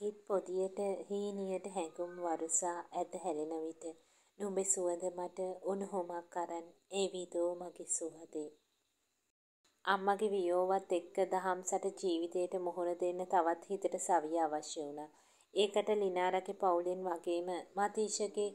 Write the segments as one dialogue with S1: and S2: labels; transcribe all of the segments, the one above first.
S1: හිත් පොදියට හීනියට හැඟුම් වරුසා ඇද හැරෙන විට නුඹේ සුවඳ මට උණුහුමක් අරන් ඒ විදෝ මගේ සුහදේ. අම්මගේ වියෝවත් එක්ක දහම්සට ජීවිතයට මුහුණ දෙන්න තවත් හිතට සවිය අවශ්‍ය වුණා. ඒකට ලිනාරගේ පවුලෙන් වගේම මතීෂගේ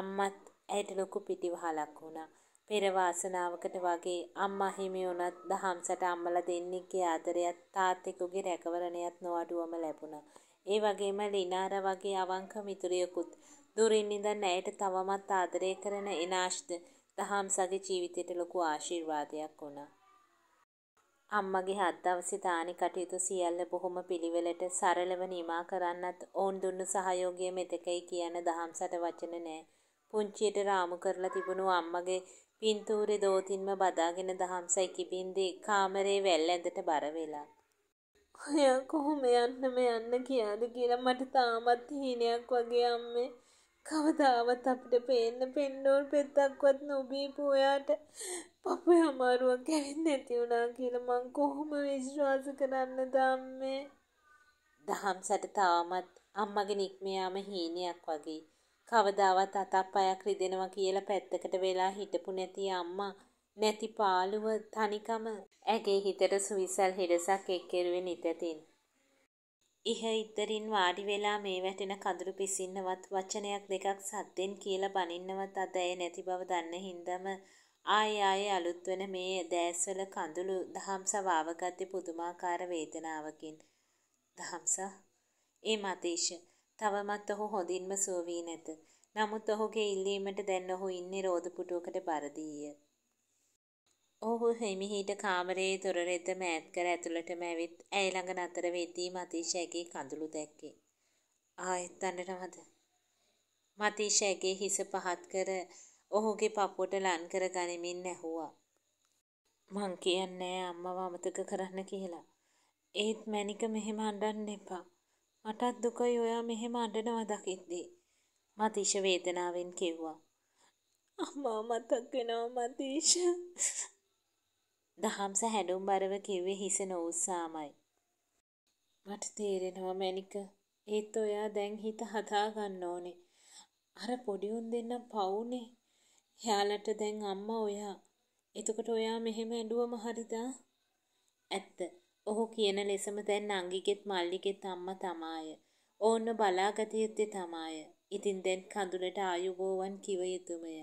S1: අම්මත් ඇයට ලොකු පිටිවහලක් වුණා. පෙර වාසනාවකට වගේ අම්මා හිමි වුණත් දහම්සට අම්මලා දෙන්නෙක්ගේ ආදරයත් තාත්තෙකුගේ රැකවරණයත් නොඅඩුවම ලැබුණා. ඒ වගේම ලිනාර වගේ අවංක මිතුරියකුත් දුරින් ඉඳන් ඇයට තවමත් ආදරය කරන එනාශ්ද දහම්සගේ ජීවිතයට ලොකු ආශිර්වාදයක් වුණා. අම්මගේ හත් දවසේ දානි කටයුතු සියල්ල බොහොම පිළිවෙලට සරලව නිමා කරන්නත් ඔවුන් දුන්නු සහයෝගය මෙතකයි කියන දහම්සට වචන නෑ. පුංචියට රාමු කරලා තිබුණු අම්මගේ පින්තූරේ දෝතින්ම බදාගෙන දහම්සයි කිබින්දී කාමරේ වැල් ඇඳට බර වෙලා. ඔයා කොහොම යන්න මේ යන්න කියාද කියලා මට තාමත් හීනයක් වගේ අම්මේ කවදාවත් අපිට පේන්න පෙන්නෝල් පෙත්තක්වත් නොබීපු ඔයාට පපුේ අමාරුවක් ඇවිත් නැති වුණා කියලා මං කොහොම විශ්වාස කරන්නද අම්මේ දහම්සට තාමත් අම්මගේ නික්ම යාම හීනයක් වගේ කවදාවත් අතක් පයක් රිදෙනවා කියලා පැත්තකට වෙලා හිටපු නැති අම්මා නැති පාළුව තනිකම ඇගේ හිතට සුවිසල් හිරසක් එක්කෙරුවේ නිතතින්. ඉහ ඉතරින් වාඩි වෙලා මේ වැටෙන කඳුළු පිසින්නවත් වචනයක් දෙකක් සද්දෙන් කියලා බනින්නවත් අද ඇය නැති බව දන්න හින්දම ආය ආය අලුත් වෙන මේ දැස්වල කඳුළු දහම්සව ආවගත්තේ පුදුමාකාර වේදනාවකින්. දහම්ස ඒ මතේෂ තවමත් ඔහු හොඳින්ම සුව වී නැත. නමුත් ඔහුගේ ඉල්ලීමට දැන් ඔහු ඉන්නේ රෝද පුටුවකට බර දීය. ඔහු හෙමිහිට කාමරයේ දොර රෙද්දම ඈත් කර ඇතුළටම ඇවිත් ඇය ළඟ නතර වෙද්දී මතීෂයගේ කඳුළු දැක්කේ. ආයෙත් අඬනවද? මතීෂයගේ හිස පහත් කර ඔහුගේ පපුවට ලන් කර ගනිමින් ඇහුවා. මං කියන්නේ අම්මව අමතක කරන්න කියලා. ඒත් මැනික මෙහෙම අඬන්න එපා. මටත් දුකයි ඔයා මෙහෙම අඬනවා දකිද්දී. මතීෂ වේදනාවෙන් කිව්වා. අම්මා මතක් වෙනවා මතීෂ. දහම්ස හැඩුම්බරව කිව්වේ හිස නොඋස්සාමයි. මට තේරෙනවා මැනික. ඒත් ඔයා දැන් හිත හදා ගන්න ඕනේ. අර පොඩි උන් දෙන්නම් පවුනේ. එයාලට දැන් අම්මා ඔයා. එතකොට ඔයා මෙහෙම ඇඬුවම හරිදා? ඇත්ත. ඔහු කියන ලෙසම දැන් අංගිගෙත් මල්ලිගෙත් අම්මා තමාය. ඕන්න බලාගත යුත්තේ තමාය. ඉතින් දැන් කඳුලට ආයුබෝවන් කිව යුතුමය.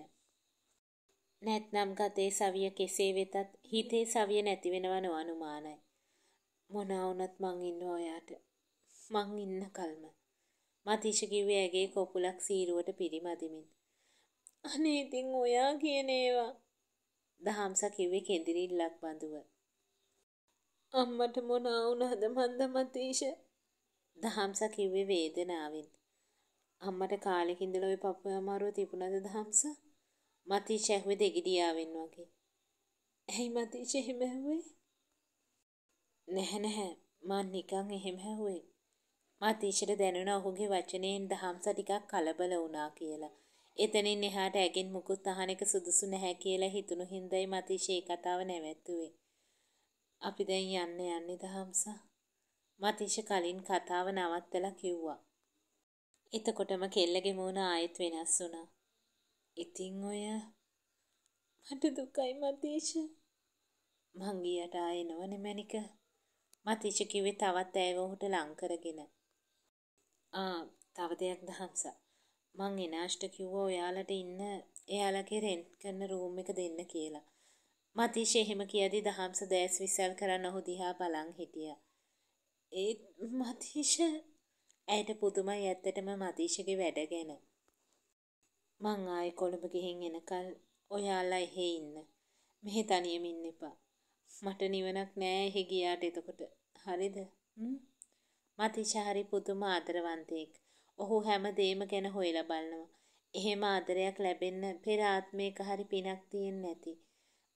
S1: නැත්නම් ගතේ සවිය කෙසේ වෙතත් හිතේ සවිය නැති වෙනව නොඅනුමානයි. මොනා වුණත් මං ඉන්නවා ඔයාට. මං ඉන්න කල්ම. මතිෂ කිව්වේ ඇගේ කොපුලක් සීරුවට පිරිමදිමින්. අනේ ඉතින් ඔයා කියන ඒවා. දහම්ස කිව්වේ කෙඳිරිල්ලක් බඳුව. අම්මට මොනා වුණාද මන්ද මතිෂ? දහම්ස කිව්වේ වේදනාවෙන්. අම්මට කාලෙක ඉඳලා ওই පපුව අමාරුව තිබුණාද දහම්සා? මතීෂ ඇහුවේ දෙගිඩියාවෙන් වගේ. ඇයි මතීෂ එහෙම ඇහුවේ? නැහැ නැහැ මං නිකන් එහෙම ඇහුවේ. මතීෂට දැනුණා ඔහුගේ වචනයෙන් දහම්ස ටිකක් කලබල වුණා කියලා. එතනින් එහාට ඇගෙන් මුකුත් අහන එක සුදුසු නැහැ කියලා හිතුණු හින්දායි මතීෂේ කතාව නැවැත්තුවේ. අපි දැන් යන්න යන්නේ දහම්ස. මතීෂ කලින් කතාව නවත්තලා කිව්වා. එතකොටම කෙල්ලගේ මූණ ආයෙත් වෙනස් වුණා. ඉතින් ඔය මට දුකයි මතීෂ. මං ගියට ආයෙනවනේ මැනික. මතීෂ කිව්වේ තවත් ඇයව ඔහුට ලං කරගෙන. ආ තව දෙයක් දහම්සා. මං එනාෂ්ට කිව්වා ඔයාලට ඉන්න එයාලගේ රෙන්ට් කරන රූම් එක දෙන්න කියලා. මතීෂ එහෙම කියද්දි දහම්ස දැස් විසල් කරන්න ඔහු දිහා බලන් හිටියා. ඒත් මතීෂ ඇයට පුදුමයි ඇත්තටම මතීෂගේ වැඩ ගැන. මං ආයේ කොළඹ ගිහින් එනකල් ඔයාලා එහෙ ඉන්න. මෙහෙ තනියම ඉන්න එපා. මට නිවනක් නෑ එහෙ ගියාට එතකොට. හරිද? මතිෂා හරි පුදුම ආදරවන්තයෙක්. ඔහු හැම දෙයක්ම ගැන හොයලා බලනවා. එහෙම ආදරයක් ලැබෙන්න පෙර ආත්මයක හරි පිනක් තියෙන්න ඇති.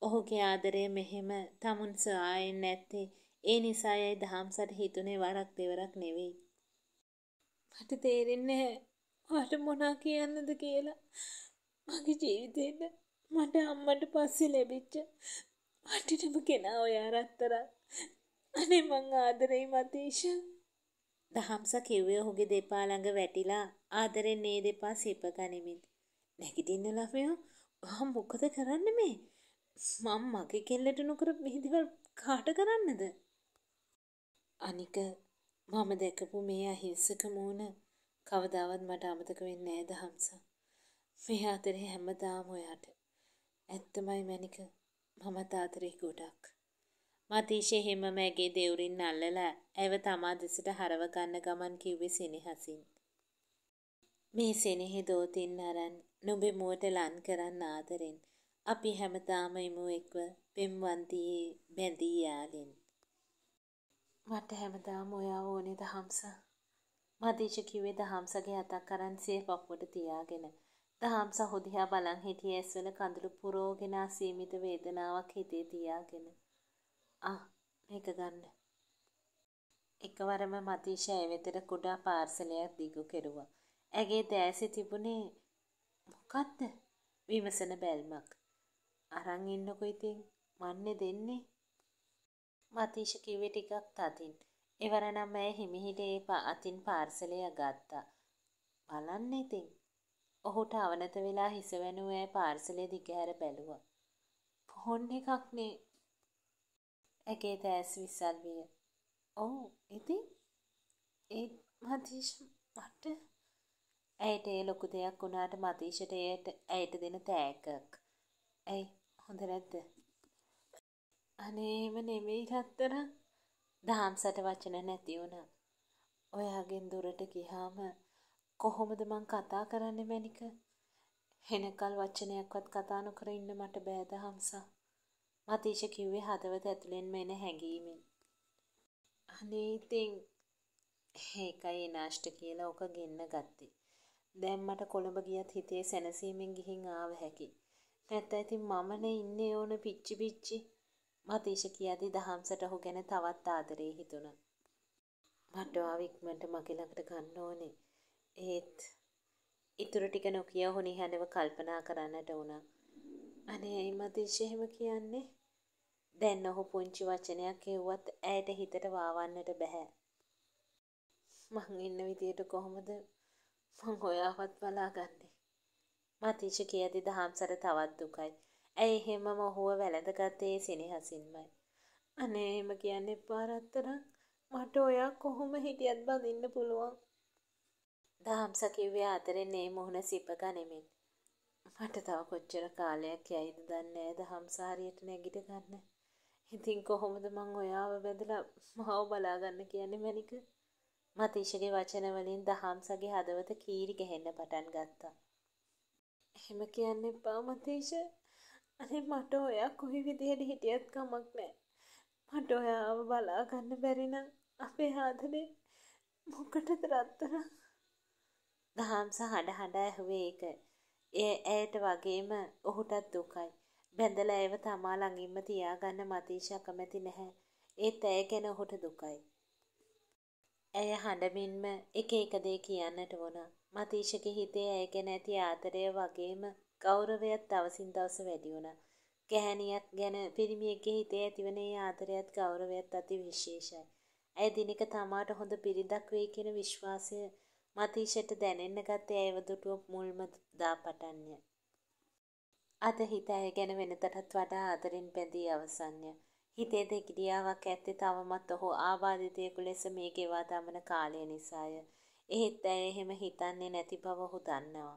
S1: ඔහුගේ ආදරය මෙහෙම tamun සායෙන් නැත්තේ ඒ නිසායයි දහම්සට හිතුනේ වරක් දෙවරක් නෙවෙයි. මට තේරෙන්නේ මට මොනා කියන්නද කියලා මගේ ජීවිතේට මට අම්මට පස්සේ ලැබිච්ච වටිනම කෙනා ඔයා රත්තරන් අනේ මං ආදරෙයි මතීෂ දහම්ස කිව්වේ ඔහුගේ දෙපා ළඟ වැටිලා ආදරෙන් මේ දෙපා සිප ගනිමින් නැගිටින්න ළමයෝ මම මොකද කරන්නේ මේ මම මගේ කෙල්ලට නොකර මේ දේවල් කාට කරන්නද අනික මම දැකපු මේ අහිංසක මූණ කවදාවත් මට අමතක වෙන්නේ නෑද හම්සා. මේ ආතරේ හැමදාම ඔයාට. ඇත්තමයි මැනික. මමත් ආතරේ ගොඩක්. මතීෂේ හිම මෑගේ දෙවුරින් අල්ලලා ඇව තමා දෙසට හරව ගන්න ගමන් කිව්වේ සෙනෙහසින්. මේ සෙනෙහෙ දෝතින් අරන් නුඹේ මුවට ලන් කරන්න ආදරෙන් අපි හැමදාම ඉමු එක්ව පෙම්වන්තියේ බැඳී යාලෙන්. මට හැමදාම ඔයාව ඕනේද හම්සා. මහදේශ කිව්වේ දහම්සගේ අතක් අරන් සිය පපුවට තියාගෙන. දහම්ස හොදිහා බලන් හිටියේ ඇස්වල කඳුළු පුරෝගෙන සීමිත වේදනාවක් හිතේ තියාගෙන. "ආ, මේක ගන්න." එකවරම මහදේශ ඇය වෙතට කුඩා පාර්සලයක් දිගු කෙරුවා. ඇගේ දෑසේ තිබුණේ මොකද්ද? විමසන බැල්මක්. "අරන් ඉන්නකො ඉතින්, මන්නේ දෙන්නේ." මහදේශ කිව්වේ ටිකක් තදින්. එවරනම් ඇය හිමිහිට ඒ අතින් පාර්සලය ගත්තා. බලන්න ඉතින්. ඔහුට අවනත වෙලා හිස වැනූ ඇය පාර්සලය දිගහැර බැලුවා. ෆෝන් එකක් නේ. ඇගේ දැස් විසල් විය. "ඔව්, ඉතින් ඒ මතීෂ් මට ඇයට ඒ ලොකු දෙයක් වුණාට මතීෂට ඒට ඇයට දෙන තෑගක්. ඇයි හොඳ නැද්ද?" අනේ එහෙම නෙමෙයි රත්තරන්. දහම්සට වචන නැති වුණා. ඔයාගෙන් දුරට ගියාම කොහොමද මං කතා කරන්නේ මැනික? හෙනකල් වචනයක්වත් කතා නොකර ඉන්න මට බෑ දහම්සා. මතීෂ කිව්වේ හදවත ඇතුලෙන්ම එන හැඟීමෙන්. අනේ ඉතින් ඒකයි නාෂ්ට කියලා ඕක ගෙන්න ගත්තේ. දැන් මට කොළඹ ගියත් හිතේ සැනසීමෙන් ගිහින් ආව හැකි. නැත්නම් ඉතින් මමනේ ඉන්නේ ඕන පිච්චි පිච්චි. මතීෂ කියද්දි දහම්සට ඔහු ගැන තවත් ආදරේ හිතුණා. මට ආවික්මන්ට මගේ ළඟට ගන්න ඕනේ. ඒත් ඉතුරු ටික නොකිය ඔහු නිහඬව කල්පනා කරන්නට වුණා. අනේ ඇයි මතීෂ එහෙම කියන්නේ? දැන් ඔහු පුංචි වචනයක් කිව්වත් ඇයට හිතට වාවන්නට බෑ. මං ඉන්න විදියට කොහොමද මං ඔයාවත් බලාගන්නේ? මතීෂ කියද්දි දහම්සට තවත් දුකයි. ඇයි එහෙමම ඔහුව වැළඳගත්තේ සෙනෙහසින්මයි. අනේ එහෙම කියන්න එපා රත්තරන්. මට ඔයා කොහොම හිටියත් බඳින්න පුළුවන්. දහම්ස කිව්වේ ආදරෙන් මේ මුහුණ සිප ගනිමින්. මට තව කොච්චර කාලයක් යයිද දන්නේ නැහැ දහම්සාරියට නැගිට ගන්න. ඉතින් කොහොමද මං ඔයාව බඳලා මාව බලා ගන්න කියන්නේ මැනික? මතීෂගේ වචන වලින් දහම්සගේ හදවත කීරි ගැහෙන්න පටන් ගත්තා. එහෙම කියන්න එපා මතීෂ. අනේ මට ඔයා කොයි විදිහට හිටියත් කමක් නෑ. මට ඔයාව බලාගන්න බැරි නම් අපේ ආදරේ මොකටද රත්තරන්? දහම්ස හඬ හඬ ඇහුවේ ඒක. එය ඇයට වගේම ඔහුටත් දුකයි. බැඳලා ඒව තමා ළඟින්ම තියාගන්න මතීෂ කැමති නැහැ. ඒත් ඇය ගැන ඔහුට දුකයි. ඇය හඬමින්ම එක එක දේ කියන්නට වුණා. මතීෂගේ හිතේ ඇය ගැන ඇති ආදරය වගේම ගෞරවයත් දවසින් දවස වැඩි වුණා. ගැහැණියක් ගැන පිරිමියෙක්ගේ හිතේ ඇතිවන ඒ ආදරයත් ගෞරවයත් අති විශේෂයි. ඇය දිනක තමාට හොඳ පිරිඳක් වෙයි කියන විශ්වාසය මතීෂට දැනෙන්න ගත්තේ ඇයව දුටුව මුල්ම දා පටන්ය. අද හිත ඇය ගැන වෙනතටත් වඩා ආදරෙන් බැඳී අවසන්ය. හිතේ දෙකිඩියාවක් ඇත්තේ තවමත් ඔහු ආබාධිතයෙකු ලෙස මේ ගෙවා දමන කාලය නිසාය. එහෙත් ඇය එහෙම හිතන්නේ නැති බව ඔහු දන්නවා.